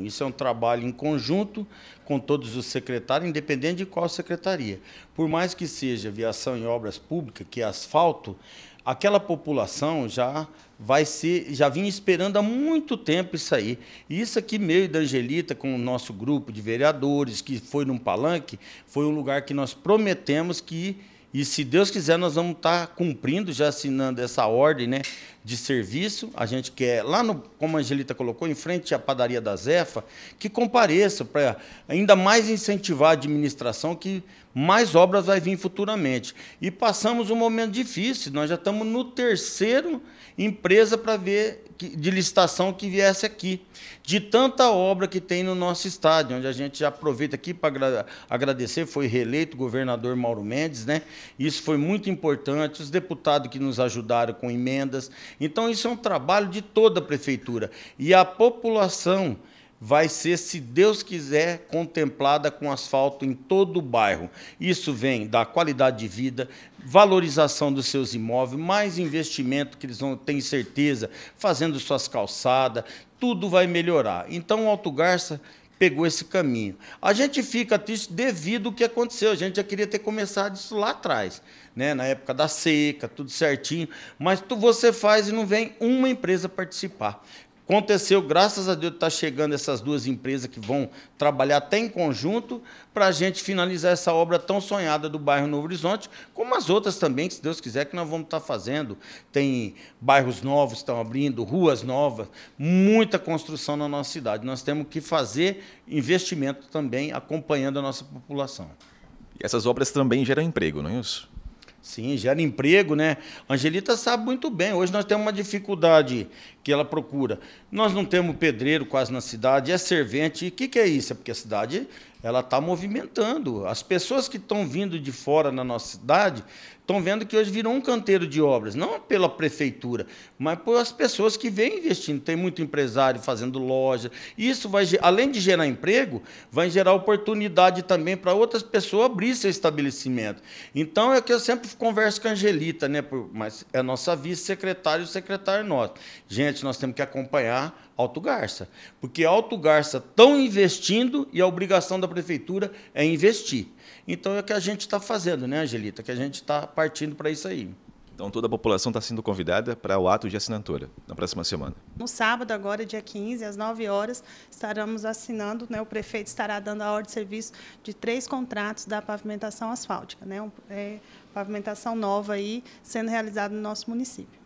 Isso é um trabalho em conjunto com todos os secretários, independente de qual secretaria. Por mais que seja aviação e obras públicas, que é asfalto, aquela população já vai ser, já vinha esperando há muito tempo isso aí. E isso aqui, meio da Angelita, com o nosso grupo de vereadores, que foi num palanque, foi um lugar que nós prometemos que e se Deus quiser, nós vamos estar tá cumprindo, já assinando essa ordem né, de serviço. A gente quer, lá no, como a Angelita colocou, em frente à padaria da Zefa, que compareça para ainda mais incentivar a administração, que mais obras vai vir futuramente. E passamos um momento difícil, nós já estamos no terceiro empresa para ver de licitação que viesse aqui, de tanta obra que tem no nosso estádio, onde a gente aproveita aqui para agradecer, foi reeleito o governador Mauro Mendes, né? Isso foi muito importante. Os deputados que nos ajudaram com emendas. Então, isso é um trabalho de toda a prefeitura. E a população vai ser, se Deus quiser, contemplada com asfalto em todo o bairro. Isso vem da qualidade de vida, valorização dos seus imóveis, mais investimento que eles vão ter certeza, fazendo suas calçadas, tudo vai melhorar. Então, o Alto Garça pegou esse caminho. A gente fica triste devido ao que aconteceu. A gente já queria ter começado isso lá atrás, né? na época da seca, tudo certinho. Mas tu, você faz e não vem uma empresa participar. Aconteceu, graças a Deus, está chegando essas duas empresas que vão trabalhar até em conjunto para a gente finalizar essa obra tão sonhada do bairro Novo Horizonte, como as outras também, se Deus quiser, que nós vamos estar tá fazendo. Tem bairros novos que estão abrindo, ruas novas, muita construção na nossa cidade. Nós temos que fazer investimento também acompanhando a nossa população. E essas obras também geram emprego, não é isso? Sim, gera emprego, né? Angelita sabe muito bem. Hoje nós temos uma dificuldade que ela procura. Nós não temos pedreiro quase na cidade, é servente. E o que, que é isso? É porque a cidade ela está movimentando. As pessoas que estão vindo de fora na nossa cidade estão vendo que hoje virou um canteiro de obras, não pela prefeitura, mas pelas pessoas que vêm investindo. Tem muito empresário fazendo loja. Isso vai, além de gerar emprego, vai gerar oportunidade também para outras pessoas abrir seu estabelecimento. Então é que eu sempre converso com a Angelita, né? mas é nossa vice-secretária e o secretário nosso. Gente, nós temos que acompanhar Alto Garça, porque Alto Garça estão investindo e a obrigação da prefeitura é investir. Então é o que a gente está fazendo, né, Angelita? Que a gente está partindo para isso aí. Então toda a população está sendo convidada para o ato de assinatura na próxima semana. No sábado, agora, dia 15, às 9 horas, estaremos assinando, né, o prefeito estará dando a ordem de serviço de três contratos da pavimentação asfáltica, né, um, é, pavimentação nova aí sendo realizada no nosso município.